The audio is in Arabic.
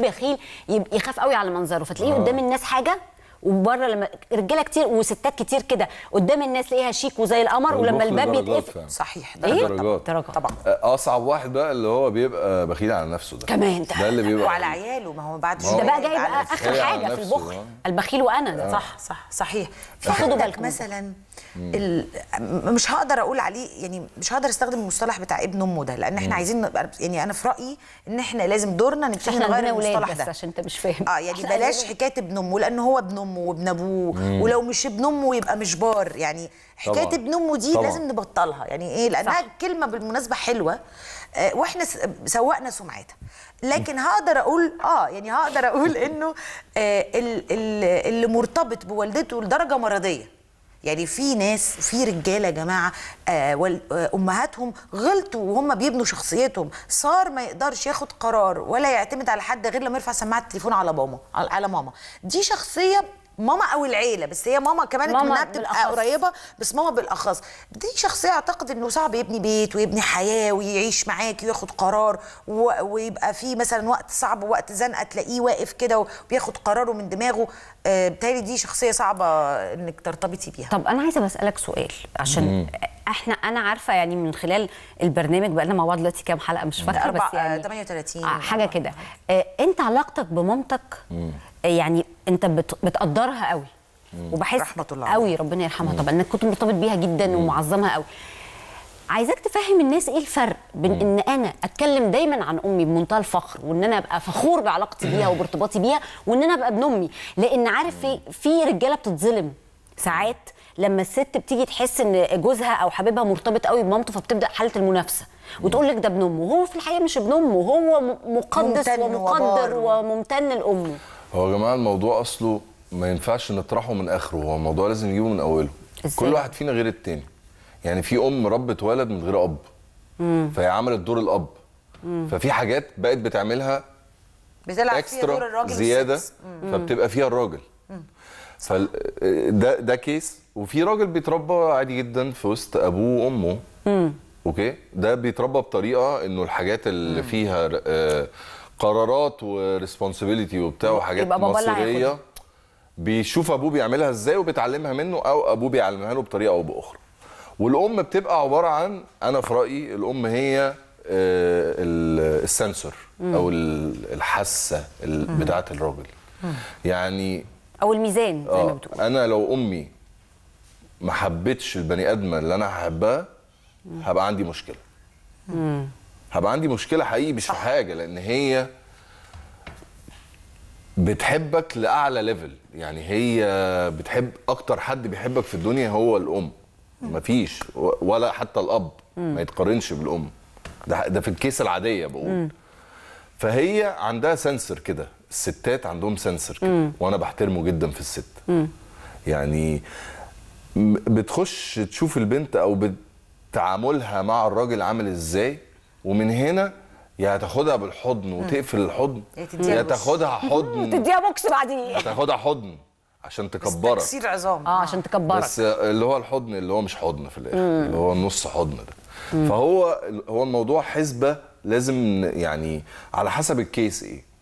في بخيل يخاف قوي على منظره فتلاقيه آه. قدام الناس حاجه وبره لما رجاله كتير وستات كتير كده قدام الناس تلاقيها شيك وزي القمر ولما الباب يتقفل صحيح ده إيه؟ درجات. درجات طبعا آه، اصعب واحد بقى اللي هو بيبقى بخيل على نفسه ده كمان ده, ده اللي بيبقى وعلى عياله ما هو بعد ده بقى جاي بقى اخر حاجه في البخل آه. البخيل وانا ده آه. صح صح صحيح في بالكم مثلا مش هقدر اقول عليه يعني مش هقدر استخدم المصطلح بتاع ابن امه ده لان احنا مم. عايزين يعني انا في رايي ان احنا لازم دورنا نبتدي نغير المصطلح ده عشان انت مش فاهم اه يعني أيوة. بلاش حكايه ابن امه لان هو ابن امه وابن ابوه مم. ولو مش ابن امه يبقى مش بار يعني حكايه طبعا. ابن امه دي طبعا. لازم نبطلها يعني ايه لانها صح. كلمه بالمناسبه حلوه آه، واحنا سوقنا سمعتها لكن هقدر اقول اه يعني هقدر اقول انه آه اللي مرتبط بوالدته لدرجه مرضيه يعني في ناس في رجاله يا جماعه آه، آه، امهاتهم غلطوا وهم بيبنوا شخصيتهم صار ما يقدرش ياخد قرار ولا يعتمد على حد غير لما يرفع سماعه التليفون على ماما على ماما دي شخصيه ماما او العيله بس هي ماما كمان ماما بتبقى بالأخص. قريبه بس ماما بالاخص دي شخصيه اعتقد انه صعب يبني بيت ويبني حياه ويعيش معاكي وياخد قرار و... ويبقى في مثلا وقت صعب ووقت زنقه تلاقيه واقف كده وبياخد قراره من دماغه آه بالتالي دي شخصيه صعبه انك ترتبطي بيها طب انا عايزه بسالك سؤال عشان احنا انا عارفه يعني من خلال البرنامج بقى لنا مع بعض دلوقتي كام حلقه مش فاكره بس آه، يعني 38 آه، حاجه كده آه، انت علاقتك بمامتك يعني انت بتقدرها قوي وبحس رحمه الله قوي ربنا يرحمها طبعا انك كنت مرتبط بيها جدا مم. ومعظمها قوي عايزاك تفهم الناس ايه الفرق بين ان انا اتكلم دايما عن امي بمنتهى الفخر وان انا ابقى فخور بعلاقتي بيها وبارتباطي بيها وان انا ابقى ابن امي لان عارف ايه في رجاله بتتظلم ساعات لما الست بتيجي تحس ان جوزها او حبيبها مرتبط قوي بمامته فبتبدا حاله المنافسه وتقول لك ده ابن امه وهو في الحقيقه مش ابن امه هو مقدس ومقدر وممتن لامه هو يا جماعه الموضوع اصله ما ينفعش نطرحه من اخره هو الموضوع لازم نجيبه من اوله إزاي؟ كل واحد فينا غير التاني يعني في ام ربت ولد من غير اب مم. فهي عملت دور الاب مم. ففي حاجات بقت بتعملها بتلعب فيها دور الراجل زياده مم. فبتبقى فيها الراجل فده ده كيس وفي راجل بيتربى عادي جدا في وسط ابوه وامه مم. اوكي ده بيتربى بطريقه انه الحاجات اللي مم. فيها آه قرارات وريسبونسبيلتي وبتاع وحاجات مصيريه بيشوف ابوه بيعملها ازاي وبيتعلمها منه او ابوه بيعلمها له بطريقه او باخرى والام بتبقى عباره عن انا في رايي الام هي آه، السنسور او الحاسه بتاعه الراجل يعني او الميزان زي ما آه، بتقول انا لو امي ما حبتش البني ادمه اللي انا هحبها هبقى عندي مشكله هبقى عندي مشكله حقيقي مش في حاجه لان هي بتحبك لاعلى ليفل يعني هي بتحب اكتر حد بيحبك في الدنيا هو الام مفيش ولا حتى الاب ما يتقارنش بالام ده ده في الكيس العاديه بقول فهي عندها سنسر كده الستات عندهم سنسر كده وانا بحترمه جدا في الست يعني بتخش تشوف البنت او بتعاملها مع الراجل عامل ازاي ومن هنا يا هتاخدها بالحضن وتقفل الحضن يا تاخدها حضن وتديها بوكس بعدين تاخدها حضن عشان تكبرك بس تكسير عظام اه عشان تكبرك بس اللي هو الحضن اللي هو مش حضن في الاخر اللي هو نص حضن ده فهو هو الموضوع حسبه لازم يعني على حسب الكيس ايه